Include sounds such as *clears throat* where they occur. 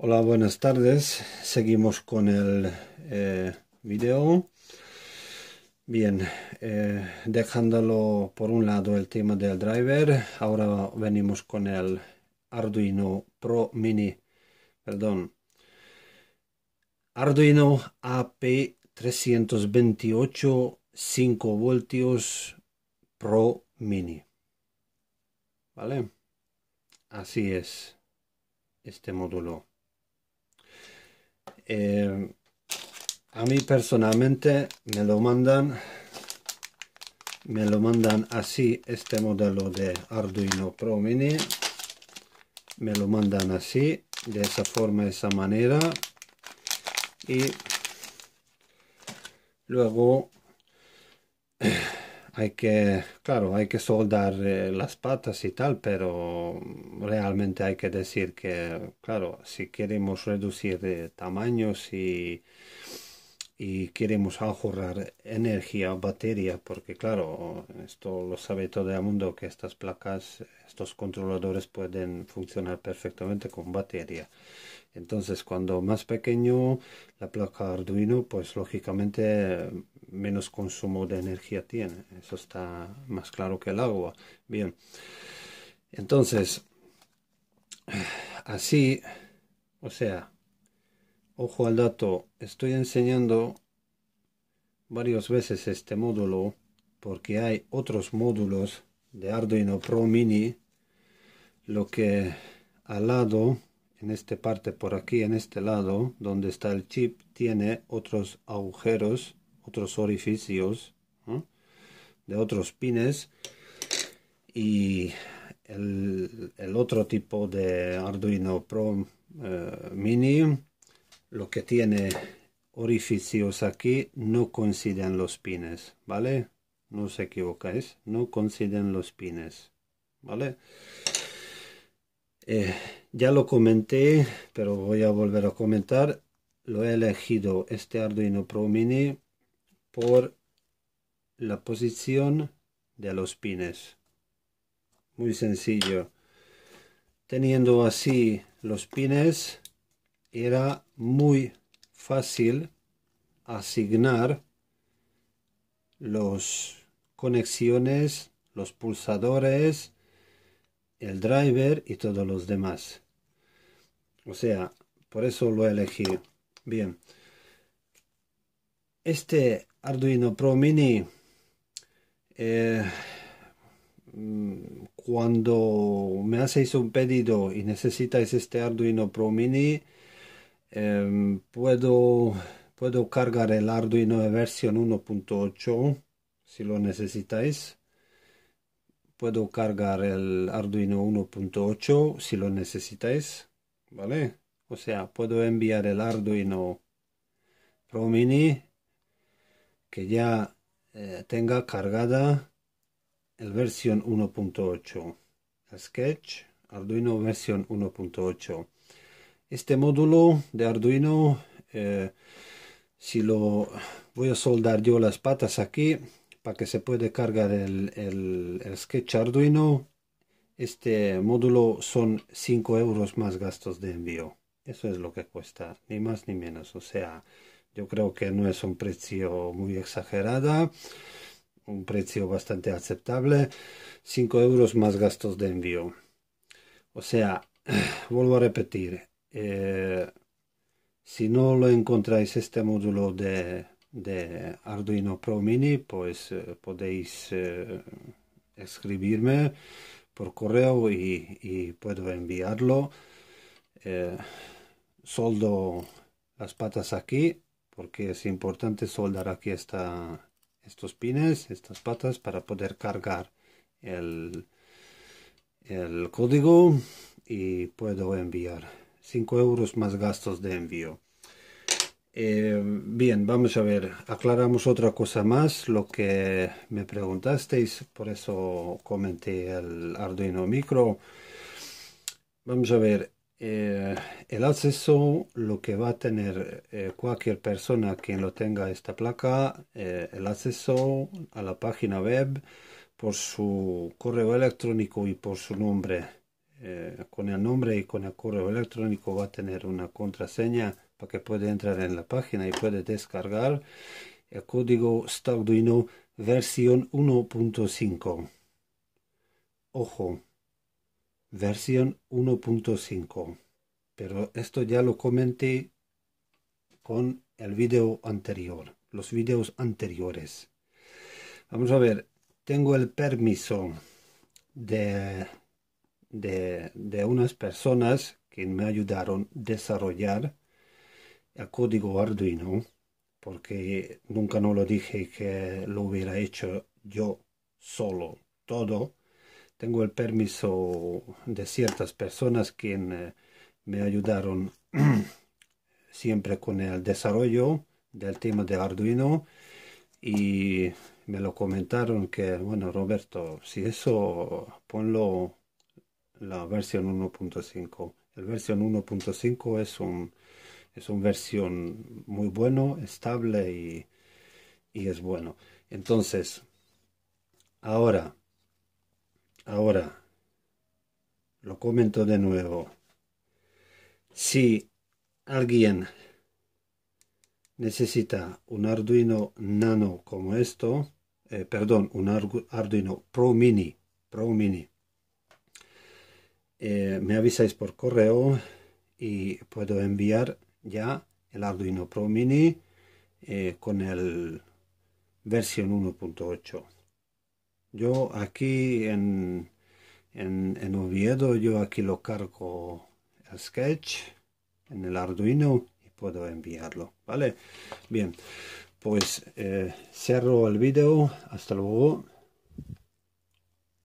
Hola, buenas tardes. Seguimos con el eh, video. Bien, eh, dejándolo por un lado el tema del driver, ahora venimos con el Arduino Pro Mini, perdón, Arduino AP328 5 voltios Pro Mini. ¿Vale? Así es este módulo. Eh, a mí personalmente me lo mandan me lo mandan así este modelo de Arduino Pro Mini me lo mandan así de esa forma de esa manera y luego hay que, claro, hay que soldar eh, las patas y tal, pero realmente hay que decir que, claro, si queremos reducir tamaños y, y queremos ahorrar energía, o batería, porque claro, esto lo sabe todo el mundo, que estas placas, estos controladores pueden funcionar perfectamente con batería. Entonces, cuando más pequeño la placa Arduino, pues lógicamente menos consumo de energía tiene. Eso está más claro que el agua. Bien. Entonces, así, o sea, ojo al dato, estoy enseñando varias veces este módulo porque hay otros módulos de Arduino Pro Mini, lo que al lado, en esta parte por aquí, en este lado, donde está el chip, tiene otros agujeros otros orificios de otros pines y el, otro tipo de Arduino Pro eh, Mini lo que tiene orificios aquí no coinciden los pines vale no os equivocáis no coinciden los pines vale eh, ya lo comenté pero voy a volver a comentar lo he elegido este Arduino Pro Mini por la posición de los pines. Muy sencillo. Teniendo así los pines, era muy fácil asignar los conexiones, los pulsadores, el driver y todos los demás. O sea, por eso lo elegí. Bien este Arduino Pro Mini eh, cuando me hacéis un pedido y necesitáis este Arduino Pro Mini em, puedo puedo cargar el Arduino de versión 1.8 si lo necesitáis puedo cargar el Arduino 1.8 si lo necesitáis vale o sea puedo enviar el Arduino Pro Mini que ya eh, tenga cargada el versión 1.8, Sketch Arduino versión 1.8. Este módulo de Arduino, eh, si lo voy a soldar yo las patas aquí, para que se puede cargar el, el, el Sketch Arduino, este módulo son 5 euros más gastos de envío. Eso es lo que cuesta, ni más ni menos. O sea, yo creo que no es un precio muy exagerado. un precio bastante aceptable. 5 euros más gastos de envío. O sea, *clears throat* vuelvo a repetir, eh, si no lo encontráis este módulo de, Arduino Pro Mini, pues eh, podéis eh, escribirme por correo y puedo enviarlo. soldo las patas aquí porque es importante soldar aquí esta, estos pines, estas patas para poder cargar el, el código y puedo enviar 5 euros más gastos de envío eh, bien vamos a ver aclaramos otra cosa más lo que me preguntasteis por eso comenté el arduino micro vamos a ver eh, el acceso, lo que va a tener eh, cualquier persona quien lo tenga esta placa, eh, el acceso a la página web por su correo electrónico y por su nombre. con el nombre y con el correo electrónico va a tener una contraseña para que puede entrar en la página y puede descargar el código starduino versión 1.5. Ojo, versión 1.5. Pero esto ya lo comenté con el vídeo anterior, los vídeos anteriores. Vamos a ver, tengo el permiso de, de, de unas personas que me ayudaron a desarrollar el código Arduino, porque nunca no lo dije que lo hubiera hecho yo solo, todo tengo el permiso de ciertas personas que eh, me ayudaron *clears throat* siempre con el desarrollo del tema de Arduino y me lo comentaron que, bueno, Roberto, si eso ponlo la versión 1.5. El versión 1.5 es un es una versión muy bueno, estable y, y es bueno. Entonces, ahora Ahora, lo comento de nuevo. Si alguien necesita un Arduino Nano como esto, eh, perdón, un Arduino Pro Mini, Pro Mini, eh, me avisáis por correo y puedo enviar ya el Arduino Pro Mini eh, con el versión 1.8. Yo aquí en, en, en Oviedo, yo aquí lo cargo el sketch en el Arduino y puedo enviarlo, ¿vale? Bien, pues eh, cerro el vídeo. hasta luego.